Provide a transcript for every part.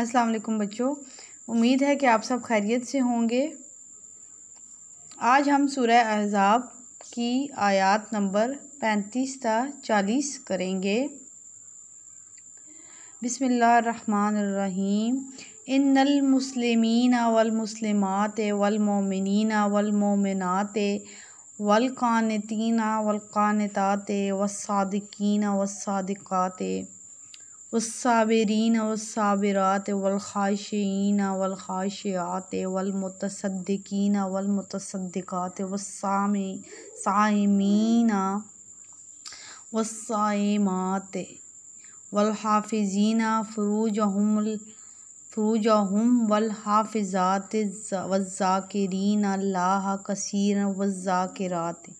अस्सलाम वालेकुम बच्चों उम्मीद है कि आप सब खैरियत से होंगे आज हम सूरह अहज़ाब की आयत नंबर पैंतीस ता चालीस करेंगे बिसमीम इनमसलिमिन वलमसलिमत वलमोमिन वलमोमिनत वलकानतिन वलकानतात वसादकिन वसादक़ात वसाबरीन वसाबरात वलखाशीन वलखाशियात वलमतसदकिन वलमतसदक़ात वसामीन वसाइमात वलहाफिजीन फ़रूज फ़रूज हम वलहाफिज़ात वज़ाकरीन अल्लाह कसर वज़ाकरात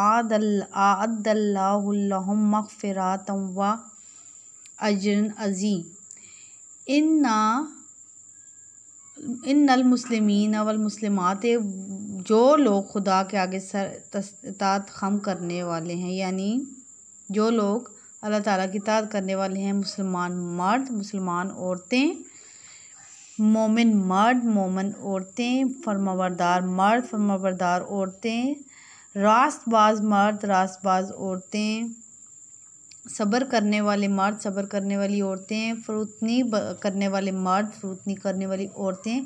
आदल आदल्लाम मगफ़रात व अजरन अज़ीम इन ना इन नल मुसलमिन अवल मुसलमत जो लोग खुदा के आगे सर तात खम करने वाले हैं यानी जो लोग अल्लाह ताला की तात करने वाले हैं मुसलमान मर्द मुसलमान औरतें मोमिन मर्द मोमन औरतें फरमावरदार मर्द फरमावरदार औरतें रास्तबाज मर्द रास्तबाज औरतें सब्र करने वाले मर्द सब्र करने वाली औरतें फरूतनी करने वाले मर्द फरूतनी करने वाली औरतें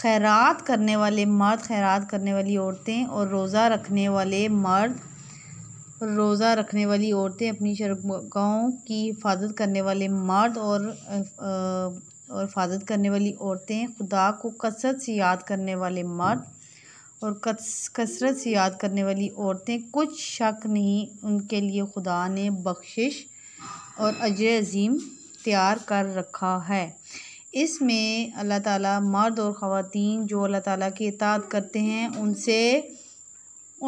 खैरात करने वाले मर्द खैरात करने वाली औरतें और रोज़ा रखने वाले मर्द रोज़ा रखने वाली औरतें अपनी शर्मगाहों की हिफाजत करने वाले मर्द और और हिफाजत करने वाली औरतें खुदा को कसरत से याद करने वाले मर्द और कस कसरत से याद करने वाली औरतें कुछ शक नहीं उनके लिए खुदा ने बख्शिश और अजय अजीम तैयार कर रखा है इसमें अल्लाह ताला मर्द और ख़वातीन जो अल्लाह ताला की इताद करते हैं उनसे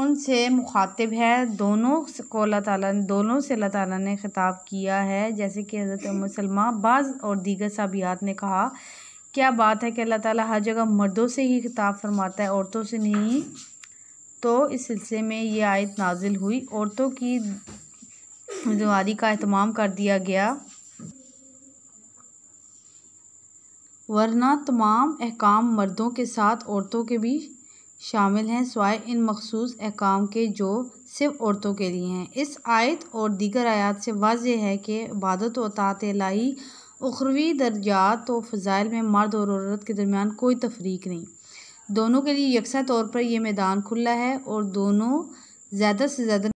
उनसे मुखातिब है दोनों को अल्लाह ताला दोनों से अल्लाह ताला ने ख़िताब किया है जैसे कि हज़रत मुसलमान बाज़ और दीगर साबियात ने कहा क्या बात है कि अल्लाह ताला हर जगह मर्दों से ही खिताब फरमाता है औरतों से नहीं तो इस सिलसिले में ये आयत नाजिल हुई औरतों की जिम्मेदारी का अहतमाम कर दिया गया वरना तमाम अहकाम मर्दों के साथ औरतों के भी शामिल हैं सवाए इन मखसूस अहकाम के जो सिर्फ औरतों के लिए हैं इस आयत और दीगर आयात से वाज है कि इबादत व तात लाही उखरवी दर्जात व फ़ज़ाइल में मर्द और औरत के दरमियान कोई तफरीक नहीं दोनों के लिए यकसा तौर पर यह मैदान खुला है और दोनों ज़्यादा से ज़्यादा